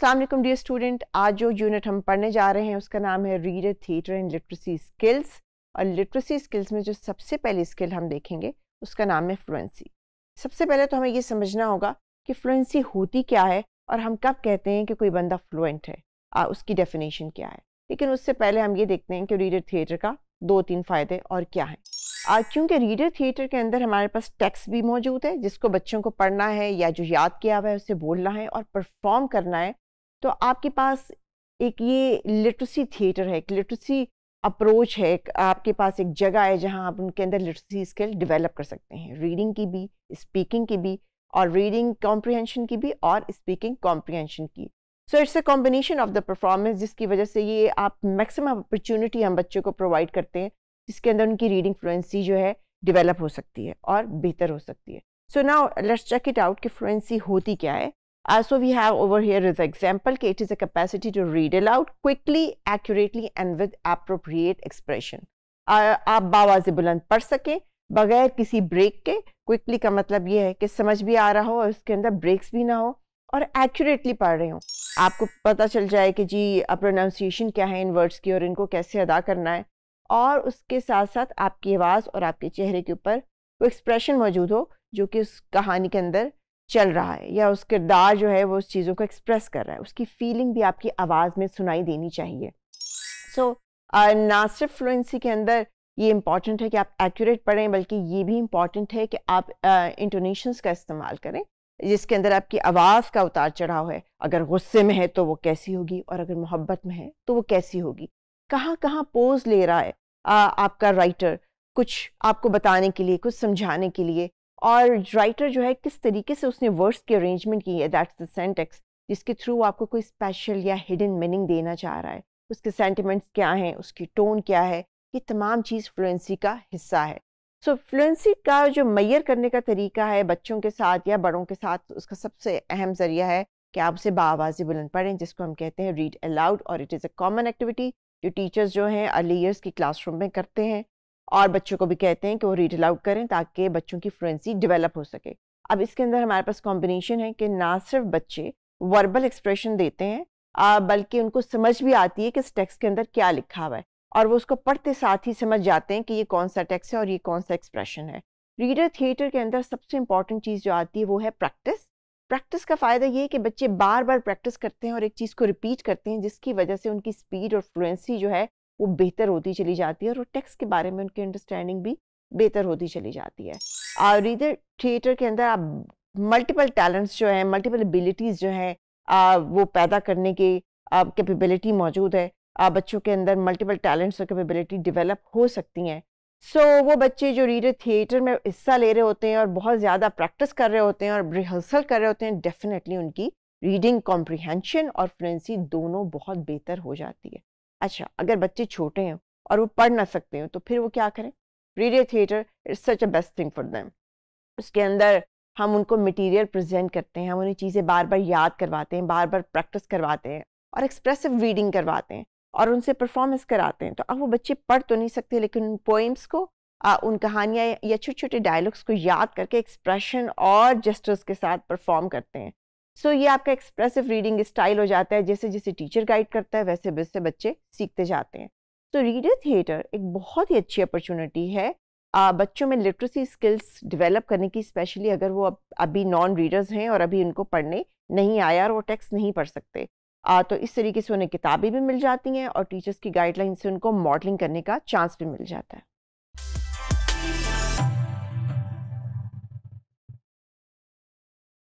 अस्सलाम वालेकुम dear student आज जो यूनिट हम पढ़ने जा रहे हैं उसका नाम है reader theatre and literacy skills और लिटरेसी स्किल्स में जो सबसे पहली स्किल हम देखेंगे उसका नाम है फ्लुएंसी सबसे पहले तो हमें ये समझना होगा कि फ्लुएंसी होती क्या है और हम कब कहते हैं कि कोई बंदा फ्लुएंट है आ, उसकी डेफिनेशन क्या है लेकिन उससे पहले हम ये देखते हैं कि रीडर थिएटर का दो तीन फ़ायदे और क्या हैं आज क्योंकि रीडर थिएटर के अंदर हमारे पास टेक्स्ट भी मौजूद है जिसको बच्चों को पढ़ना है या जो याद किया हुआ है उसे बोलना है और परफॉर्म करना है तो आपके पास एक ये लिटरेसी थिएटर है एक लिटरेसी अप्रोच है आपके पास एक जगह है जहां आप उनके अंदर लिटरेसी स्किल डेवलप कर सकते हैं रीडिंग की भी स्पीकिंग की भी और रीडिंग कॉम्प्रिहेंशन की भी और स्पीकिंग कॉम्प्रिहेंशन की so it's a combination of the performance जिसकी वजह से ये आप मैक्सिमम अपॉर्चुनिटी हम बच्चों को प्रोवाइड करते हैं जिसके अंदर उनकी रीडिंग फ्लुएंसी जो है डेवलप हो सकती है और बेहतर हो सकती है so now let's check it out कि फ्लुएंसी होती क्या है Uh, so we have over here is example, K, it is a capacity to read aloud quickly, accurately and with appropriate expression. Uh, आप बावाज बुलंद पढ़ सकें बगैर किसी ब्रेक के क्विकली का मतलब ये है कि समझ भी आ रहा हो और उसके अंदर ब्रेक्स भी ना हो और एक्यूरेटली पढ़ रहे हो आपको पता चल जाए कि जी प्रोनाउंसिएशन क्या है इन वर्ड्स की और इनको कैसे अदा करना है और उसके साथ साथ आपकी आवाज़ और आपके चेहरे के ऊपर वो एक्सप्रेशन मौजूद हो जो कि उस कहानी के अंदर चल रहा है या उस किरदार जो है वो उस चीज़ों को एक्सप्रेस कर रहा है उसकी फीलिंग भी आपकी आवाज़ में सुनाई देनी चाहिए सो so, ना सिर्फ फ्लुएंसी के अंदर ये इम्पॉर्टेंट है कि आप एक्यूरेट पढ़ें बल्कि ये भी इम्पॉर्टेंट है कि आप इंटोनेशंस uh, का इस्तेमाल करें जिसके अंदर आपकी आवाज़ का उतार चढ़ाव है अगर गुस्से में है तो वो कैसी होगी और अगर मोहब्बत में है तो वो कैसी होगी कहाँ कहाँ पोज ले रहा है आ, आपका राइटर कुछ आपको बताने के लिए कुछ समझाने के लिए और राइटर जो है किस तरीके से उसने वर्ड्स की अरेंजमेंट की है दैट्स द सेंटेक्स जिसके थ्रू आपको कोई स्पेशल या हिडन मीनिंग देना चाह रहा है उसके सेंटिमेंट्स क्या हैं उसकी टोन क्या है ये तमाम चीज़ फ्लुएंसी का हिस्सा है सो so, फ्लुएंसी का जो मैयर करने का तरीका है बच्चों के साथ या बड़ों के साथ तो उसका सबसे अहम जरिया है कि आप उसे बावाजी बुलंद पढ़ें जिसको हम कहते हैं रीड अलाउड और it is a common activity जो टीचर्स जो हैं अर्ली ईयर्स की क्लासरूम में करते हैं और बच्चों को भी कहते हैं कि वो रीड अलाउड करें ताकि बच्चों की फ्लुएंसी डेवलप हो सके अब इसके अंदर हमारे पास कॉम्बिनेशन है कि ना सिर्फ बच्चे वर्बल एक्सप्रेशन देते हैं बल्कि उनको समझ भी आती है कि इस टेक्स्ट के अंदर क्या लिखा हुआ है और वो उसको पढ़ते साथ ही समझ जाते हैं कि ये कौन सा टेक्स्ट है और ये कौन सा एक्सप्रेशन है रीडर थिएटर के अंदर सबसे इंपॉर्टेंट चीज़ जो आती है वो है प्रैक्टिस प्रैक्टिस का फ़ायदा ये है कि बच्चे बार बार प्रैक्टिस करते हैं और एक चीज़ को रिपीट करते हैं जिसकी वजह से उनकी स्पीड और फ्लुएंसी जो है वो बेहतर होती चली जाती है और टेक्स्ट के बारे में उनकी अंडरस्टैंडिंग भी बेहतर होती चली जाती है और इधर थिएटर के अंदर आप मल्टीपल टैलेंट्स जो हैं मल्टीपल एबिलिटीज़ जो हैं वो पैदा करने के कैपेबिलिटी मौजूद है बच्चों के अंदर मल्टीपल टैलेंट्स और कैपेबिलिटी डेवलप हो सकती हैं सो so, वो बच्चे जो रीडर थिएटर में हिस्सा ले रहे होते हैं और बहुत ज़्यादा प्रैक्टिस कर रहे होते हैं और रिहर्सल कर रहे होते हैं डेफिनेटली उनकी रीडिंग कॉम्प्रिहेंशन और फ्लुएंसी दोनों बहुत बेहतर हो जाती है अच्छा अगर बच्चे छोटे हैं और वो पढ़ ना सकते हो तो फिर वो क्या करें radio theatre is such a best thing for them उसके अंदर हम उनको मटेरियल प्रेजेंट करते हैं हम उन्हें चीज़ें बार बार याद करवाते हैं बार बार प्रैक्टिस करवाते हैं और एक्सप्रेसिव रीडिंग करवाते हैं और उनसे परफॉर्मेंस कराते हैं तो अब वो बच्चे पढ़ तो नहीं सकते लेकिन उन पोइम्स को आ, उन कहानियाँ या छोटे छोटे डायलॉग्स को याद करके एक्सप्रेशन और जस्टर्स के साथ परफॉर्म करते हैं सो so, ये आपका एक्सप्रेसिव रीडिंग स्टाइल हो जाता है जैसे जैसे टीचर गाइड करता है वैसे वैसे बच्चे सीखते जाते हैं तो रीडर थिएटर एक बहुत ही अच्छी अपॉर्चुनिटी है आ, बच्चों में लिटरेसी स्किल्स डेवलप करने की स्पेशली अगर वो अब अभी नॉन रीडर्स हैं और अभी उनको पढ़ने नहीं आया और वो टेक्स्ट नहीं पढ़ सकते आ, तो इस तरीके से उन्हें किताबें भी मिल जाती हैं और टीचर्स की गाइडलाइन से उनको मॉडलिंग करने का चांस भी मिल जाता है